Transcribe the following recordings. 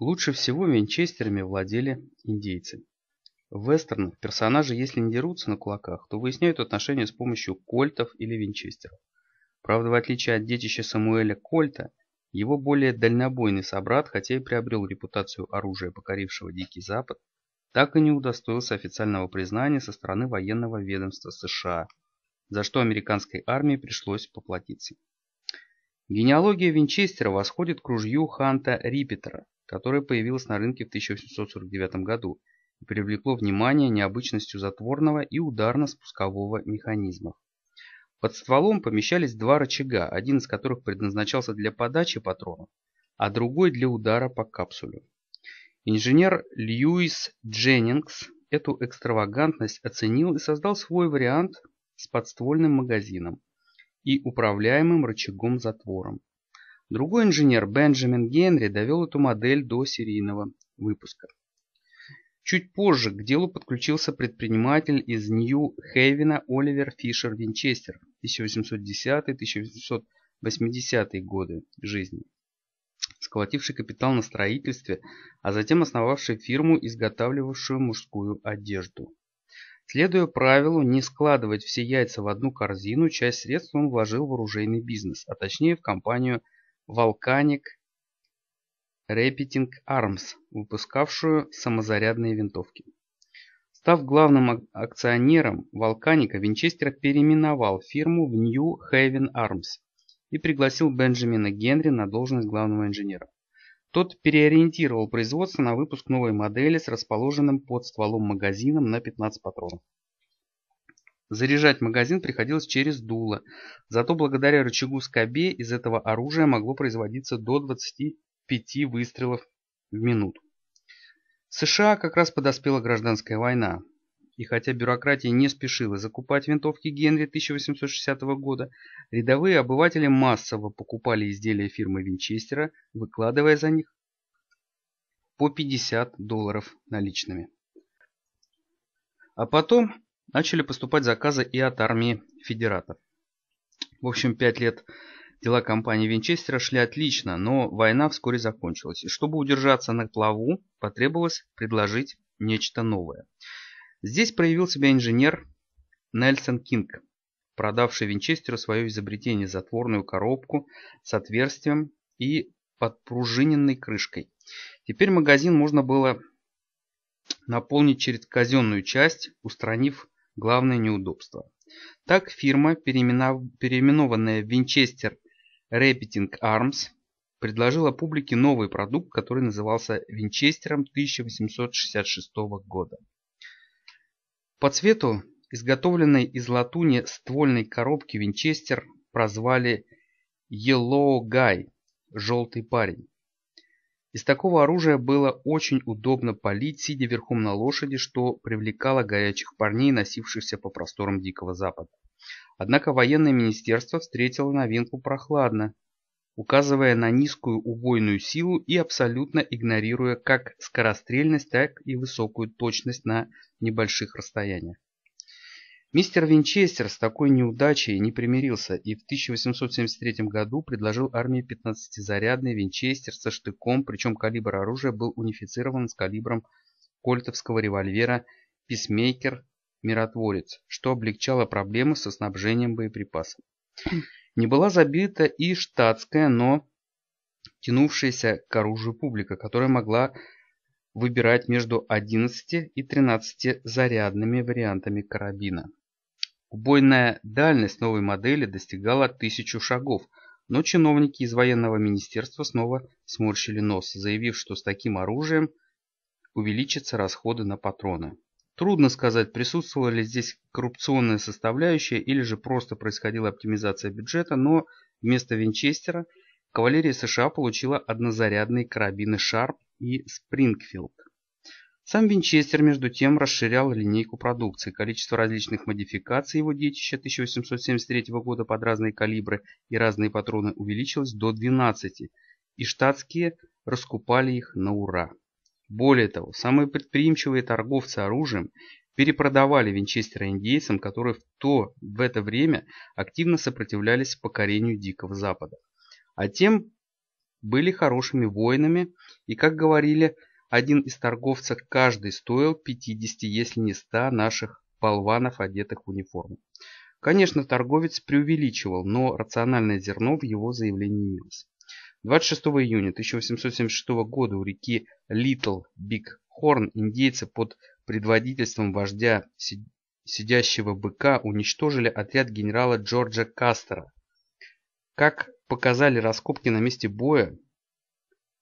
Лучше всего винчестерами владели индейцы. В вестернах персонажи, если не дерутся на кулаках, то выясняют отношения с помощью кольтов или винчестеров. Правда, в отличие от детища Самуэля Кольта, его более дальнобойный собрат, хотя и приобрел репутацию оружия, покорившего Дикий Запад, так и не удостоился официального признания со стороны военного ведомства США, за что американской армии пришлось поплатиться. Генеалогия Винчестера восходит к ружью Ханта Рипетера которое появилось на рынке в 1849 году и привлекло внимание необычностью затворного и ударно-спускового механизмов. Под стволом помещались два рычага, один из которых предназначался для подачи патронов, а другой для удара по капсулю. Инженер Льюис Дженнингс эту экстравагантность оценил и создал свой вариант с подствольным магазином и управляемым рычагом-затвором. Другой инженер Бенджамин Генри довел эту модель до серийного выпуска. Чуть позже к делу подключился предприниматель из Нью-Хейвена Оливер Фишер Винчестер 1810-1880 годы жизни, сколотивший капитал на строительстве, а затем основавший фирму, изготавливавшую мужскую одежду. Следуя правилу не складывать все яйца в одну корзину, часть средств он вложил в оружейный бизнес, а точнее в компанию «Связь». Volcanic Repeating Arms, выпускавшую самозарядные винтовки. Став главным акционером Волканика, Винчестер переименовал фирму в New Haven Arms и пригласил Бенджамина Генри на должность главного инженера. Тот переориентировал производство на выпуск новой модели с расположенным под стволом магазином на 15 патронов. Заряжать магазин приходилось через дуло, зато благодаря рычагу скобе из этого оружия могло производиться до 25 выстрелов в минуту. В США как раз подоспела гражданская война, и хотя бюрократия не спешила закупать винтовки Генри 1860 года, рядовые обыватели массово покупали изделия фирмы Винчестера, выкладывая за них по 50 долларов наличными. А потом начали поступать заказы и от армии федератов. В общем, пять лет дела компании Винчестера шли отлично, но война вскоре закончилась. И чтобы удержаться на плаву, потребовалось предложить нечто новое. Здесь проявил себя инженер Нельсон Кинг, продавший Винчестеру свое изобретение затворную коробку с отверстием и подпружиненной крышкой. Теперь магазин можно было наполнить через казенную часть, устранив Главное неудобство. Так фирма, переименованная в Winchester Repeating Arms, предложила публике новый продукт, который назывался Винчестером 1866 года. По цвету изготовленной из латуни ствольной коробки Винчестер прозвали Yellow Guy – «желтый парень». Из такого оружия было очень удобно палить, сидя верхом на лошади, что привлекало горячих парней, носившихся по просторам Дикого Запада. Однако военное министерство встретило новинку прохладно, указывая на низкую убойную силу и абсолютно игнорируя как скорострельность, так и высокую точность на небольших расстояниях. Мистер Винчестер с такой неудачей не примирился и в 1873 году предложил армии 15-зарядный Винчестер со штыком, причем калибр оружия был унифицирован с калибром кольтовского револьвера «Писмейкер Миротворец», что облегчало проблемы со снабжением боеприпасов. Не была забита и штатская, но тянувшаяся к оружию публика, которая могла выбирать между 11 и 13 зарядными вариантами карабина. Убойная дальность новой модели достигала тысячу шагов, но чиновники из военного министерства снова сморщили нос, заявив, что с таким оружием увеличатся расходы на патроны. Трудно сказать, присутствовала ли здесь коррупционная составляющая или же просто происходила оптимизация бюджета, но вместо винчестера кавалерия США получила однозарядные карабины «Шарп» и «Спрингфилд». Сам Винчестер, между тем, расширял линейку продукции. Количество различных модификаций его детища 1873 года под разные калибры и разные патроны увеличилось до 12, и штатские раскупали их на ура. Более того, самые предприимчивые торговцы оружием перепродавали Винчестера индейцам, которые в, то, в это время активно сопротивлялись покорению Дикого Запада. А тем были хорошими воинами и, как говорили, один из торговцев каждый стоил 50, если не 100 наших болванов, одетых в униформу. Конечно, торговец преувеличивал, но рациональное зерно в его заявлении имелось. 26 июня 1876 года у реки Литл Биг Хорн индейцы под предводительством вождя сидящего быка уничтожили отряд генерала Джорджа Кастера. Как показали раскопки на месте боя,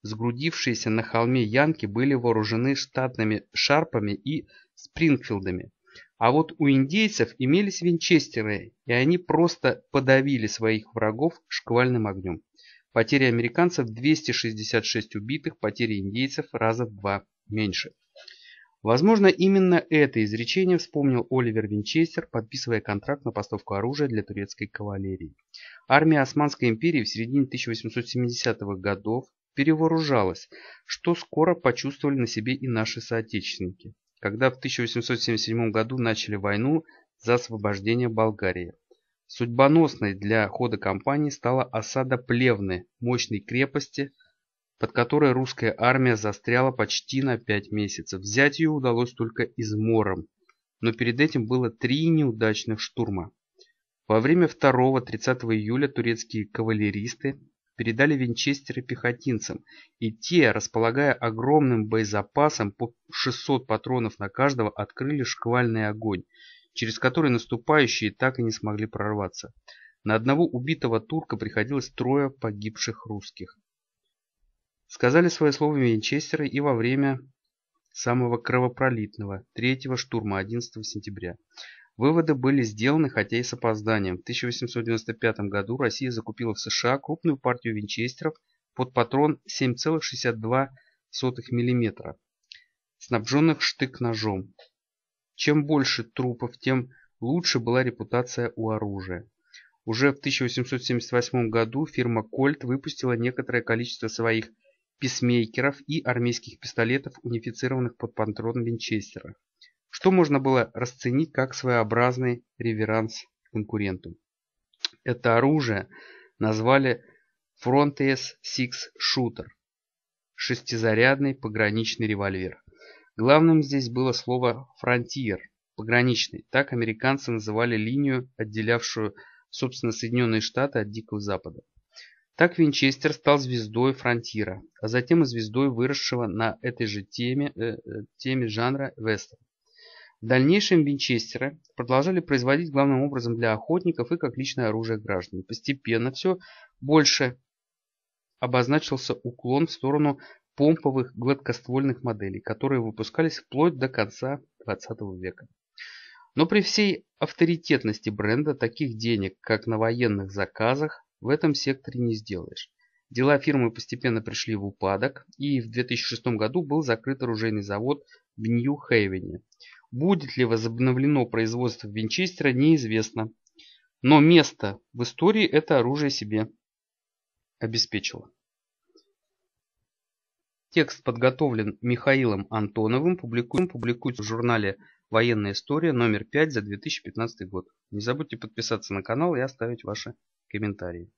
сгрудившиеся на холме янки были вооружены штатными шарпами и спрингфилдами. А вот у индейцев имелись винчестеры, и они просто подавили своих врагов шквальным огнем. Потери американцев 266 убитых, потери индейцев раза в два меньше. Возможно, именно это изречение вспомнил Оливер Винчестер, подписывая контракт на поставку оружия для турецкой кавалерии. Армия Османской империи в середине 1870-х годов перевооружалась, что скоро почувствовали на себе и наши соотечественники, когда в 1877 году начали войну за освобождение Болгарии. Судьбоносной для хода кампании стала осада Плевны, мощной крепости, под которой русская армия застряла почти на 5 месяцев. Взять ее удалось только измором, но перед этим было три неудачных штурма. Во время 2-30 июля турецкие кавалеристы передали винчестеры пехотинцам, и те, располагая огромным боезапасом по 600 патронов на каждого, открыли шквальный огонь, через который наступающие так и не смогли прорваться. На одного убитого турка приходилось трое погибших русских. Сказали свои слова Винчестеры и во время самого кровопролитного третьего штурма 11 сентября. Выводы были сделаны, хотя и с опозданием. В 1895 году Россия закупила в США крупную партию винчестеров под патрон 7,62 мм, снабженных штык-ножом. Чем больше трупов, тем лучше была репутация у оружия. Уже в 1878 году фирма Кольт выпустила некоторое количество своих писмейкеров и армейских пистолетов, унифицированных под патрон Винчестера что можно было расценить как своеобразный реверанс конкуренту. Это оружие назвали Frontes 6 Shooter – шестизарядный пограничный револьвер. Главным здесь было слово «фронтир» – пограничный. Так американцы называли линию, отделявшую, собственно, Соединенные Штаты от Дикого Запада. Так Винчестер стал звездой фронтира, а затем и звездой выросшего на этой же теме, э, э теме жанра вестерн. В дальнейшем винчестеры продолжали производить главным образом для охотников и как личное оружие граждан. Постепенно все больше обозначился уклон в сторону помповых гладкоствольных моделей, которые выпускались вплоть до конца 20 века. Но при всей авторитетности бренда таких денег, как на военных заказах, в этом секторе не сделаешь. Дела фирмы постепенно пришли в упадок, и в 2006 году был закрыт оружейный завод в Нью-Хейвене, Будет ли возобновлено производство Винчестера, неизвестно. Но место в истории это оружие себе обеспечило. Текст подготовлен Михаилом Антоновым, публикуем, публикуется в журнале «Военная история» номер 5 за 2015 год. Не забудьте подписаться на канал и оставить ваши комментарии.